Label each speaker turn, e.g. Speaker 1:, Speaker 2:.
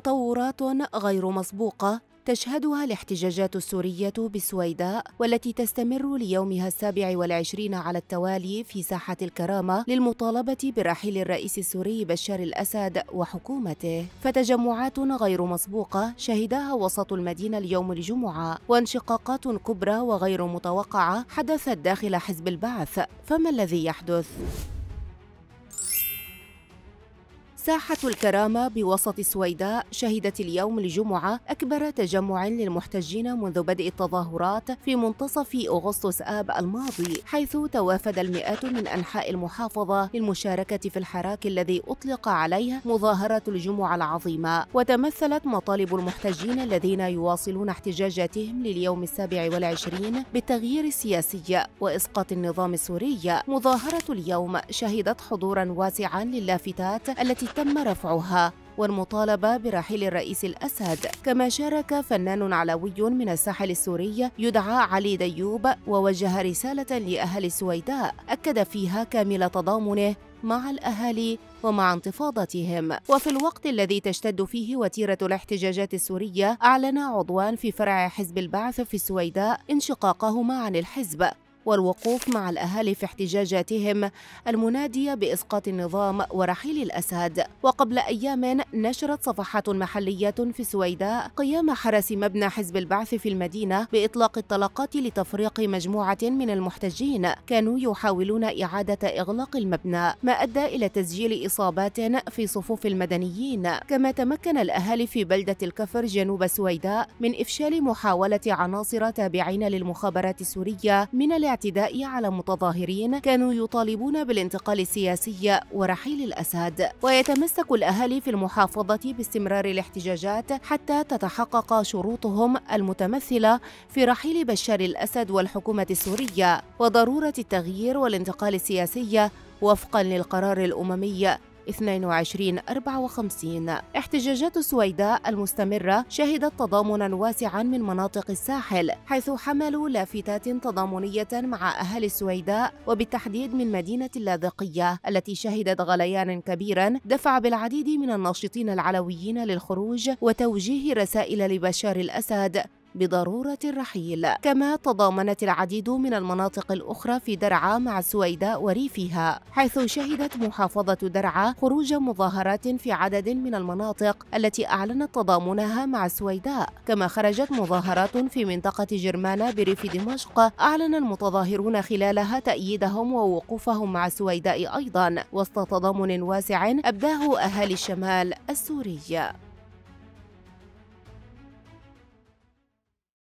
Speaker 1: تطورات غير مسبوقة تشهدها الاحتجاجات السورية بالسويداء والتي تستمر ليومها السابع والعشرين على التوالي في ساحة الكرامة للمطالبة برحيل الرئيس السوري بشار الأسد وحكومته فتجمعات غير مسبوقة شهدها وسط المدينة اليوم الجمعة وانشقاقات كبرى وغير متوقعة حدثت داخل حزب البعث فما الذي يحدث؟ ساحة الكرامة بوسط السويداء شهدت اليوم الجمعة أكبر تجمع للمحتجين منذ بدء التظاهرات في منتصف أغسطس آب الماضي حيث توافد المئات من أنحاء المحافظة للمشاركة في الحراك الذي أطلق عليه مظاهرة الجمعة العظيمة وتمثلت مطالب المحتجين الذين يواصلون احتجاجاتهم لليوم السابع والعشرين بالتغيير السياسي وإسقاط النظام السوري مظاهرة اليوم شهدت حضورا واسعا للافتات التي تم رفعها والمطالبة برحيل الرئيس الأسد كما شارك فنان علوي من الساحل السوري يدعى علي ديوب ووجه رسالة لأهل السويداء أكد فيها كامل تضامنه مع الأهالي ومع انتفاضتهم وفي الوقت الذي تشتد فيه وتيرة الاحتجاجات السورية أعلن عضوان في فرع حزب البعث في السويداء انشقاقهما عن الحزب والوقوف مع الأهالي في احتجاجاتهم المنادية بإسقاط النظام ورحيل الأسد وقبل أيام نشرت صفحات محلية في السويداء قيام حرس مبنى حزب البعث في المدينة بإطلاق الطلقات لتفريق مجموعة من المحتجين كانوا يحاولون إعادة إغلاق المبنى ما أدى إلى تسجيل إصابات في صفوف المدنيين كما تمكن الأهالي في بلدة الكفر جنوب السويداء من إفشال محاولة عناصر تابعين للمخابرات السورية من الاعتداء على متظاهرين كانوا يطالبون بالانتقال السياسي ورحيل الأسد ويتمسك الأهالي في المحافظة باستمرار الاحتجاجات حتى تتحقق شروطهم المتمثلة في رحيل بشار الأسد والحكومة السورية وضرورة التغيير والانتقال السياسي وفقا للقرار الأممي 22 54 احتجاجات السويداء المستمرة شهدت تضامنا واسعا من مناطق الساحل حيث حملوا لافتات تضامنية مع أهل السويداء وبالتحديد من مدينة اللاذقية التي شهدت غليانا كبيرا دفع بالعديد من الناشطين العلويين للخروج وتوجيه رسائل لبشار الأسد بضرورة الرحيل كما تضامنت العديد من المناطق الأخرى في درعا مع السويداء وريفها حيث شهدت محافظة درعا خروج مظاهرات في عدد من المناطق التي أعلنت تضامنها مع السويداء كما خرجت مظاهرات في منطقة جرمانة بريف دمشق أعلن المتظاهرون خلالها تأييدهم ووقوفهم مع السويداء أيضا وسط تضامن واسع أبداه أهالي الشمال السوري